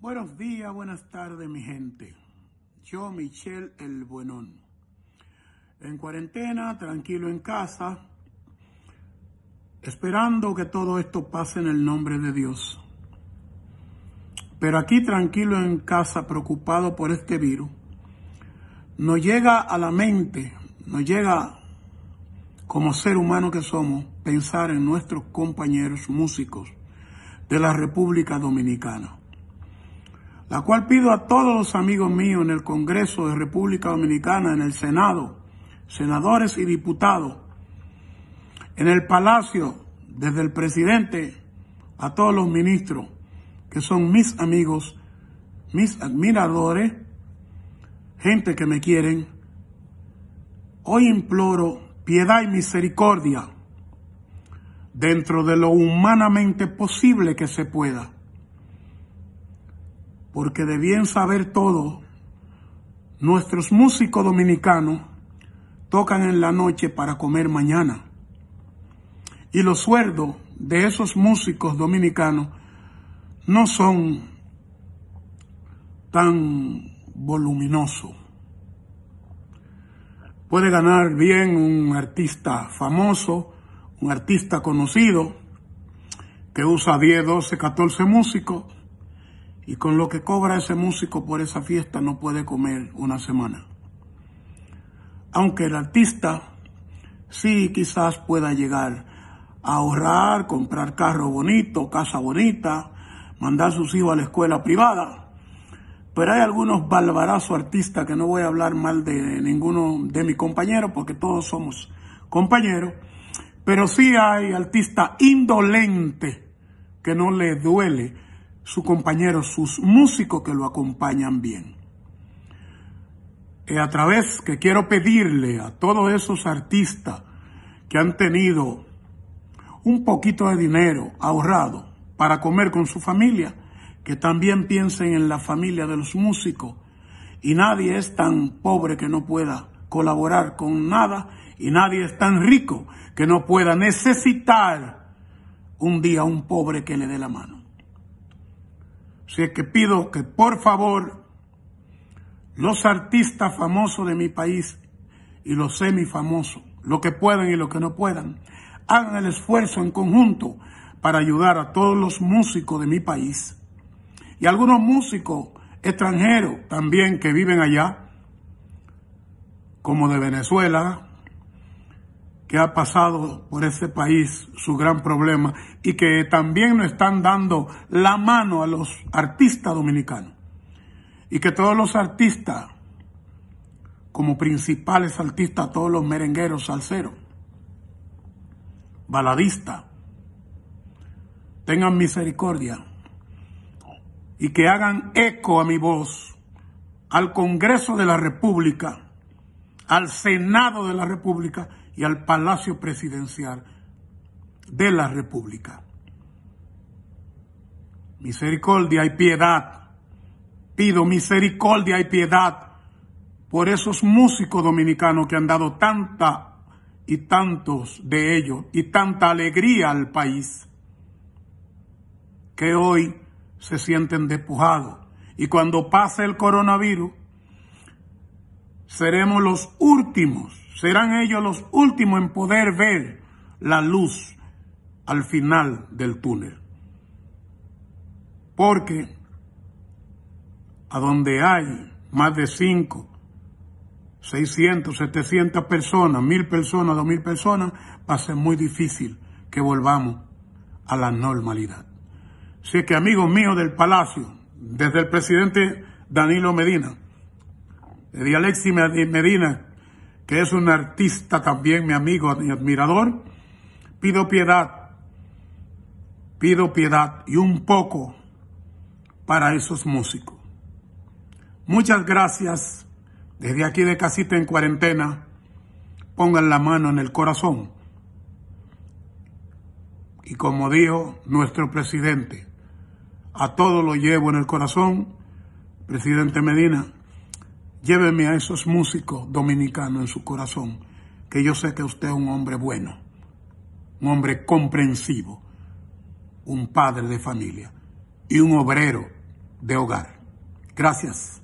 Buenos días, buenas tardes, mi gente. Yo, Michelle El Buenón. En cuarentena, tranquilo en casa, esperando que todo esto pase en el nombre de Dios. Pero aquí, tranquilo en casa, preocupado por este virus, nos llega a la mente, nos llega como ser humano que somos, pensar en nuestros compañeros músicos de la República Dominicana la cual pido a todos los amigos míos en el Congreso de República Dominicana, en el Senado, senadores y diputados, en el Palacio, desde el presidente a todos los ministros, que son mis amigos, mis admiradores, gente que me quieren, hoy imploro piedad y misericordia dentro de lo humanamente posible que se pueda porque de bien saber todo, nuestros músicos dominicanos tocan en la noche para comer mañana. Y los sueldos de esos músicos dominicanos no son tan voluminosos. Puede ganar bien un artista famoso, un artista conocido, que usa 10, 12, 14 músicos, y con lo que cobra ese músico por esa fiesta no puede comer una semana. Aunque el artista sí quizás pueda llegar a ahorrar, comprar carro bonito, casa bonita, mandar a sus hijos a la escuela privada. Pero hay algunos barbarazos artistas que no voy a hablar mal de ninguno de mis compañeros porque todos somos compañeros. Pero sí hay artista indolente que no les duele sus compañeros, sus músicos que lo acompañan bien. Y a través que quiero pedirle a todos esos artistas que han tenido un poquito de dinero ahorrado para comer con su familia, que también piensen en la familia de los músicos. Y nadie es tan pobre que no pueda colaborar con nada y nadie es tan rico que no pueda necesitar un día un pobre que le dé la mano. Así que pido que por favor los artistas famosos de mi país y los semifamosos, los que puedan y los que no puedan, hagan el esfuerzo en conjunto para ayudar a todos los músicos de mi país y algunos músicos extranjeros también que viven allá, como de Venezuela, que ha pasado por ese país su gran problema y que también nos están dando la mano a los artistas dominicanos. Y que todos los artistas, como principales artistas, todos los merengueros, salseros, baladistas, tengan misericordia y que hagan eco a mi voz al Congreso de la República, al Senado de la República y al Palacio Presidencial de la República. Misericordia y piedad. Pido misericordia y piedad por esos músicos dominicanos que han dado tanta y tantos de ellos y tanta alegría al país que hoy se sienten despojados. Y cuando pase el coronavirus, seremos los últimos, serán ellos los últimos en poder ver la luz al final del túnel. Porque a donde hay más de 5, 600, 700 personas, 1000 personas, 2000 personas, va a ser muy difícil que volvamos a la normalidad. Así es que amigos míos del Palacio, desde el presidente Danilo Medina, de Alexi Medina, que es un artista también, mi amigo y admirador, pido piedad, pido piedad y un poco para esos músicos. Muchas gracias desde aquí de Casita en Cuarentena. Pongan la mano en el corazón. Y como dijo nuestro presidente, a todo lo llevo en el corazón, presidente Medina. Lléveme a esos músicos dominicanos en su corazón, que yo sé que usted es un hombre bueno, un hombre comprensivo, un padre de familia y un obrero de hogar. Gracias.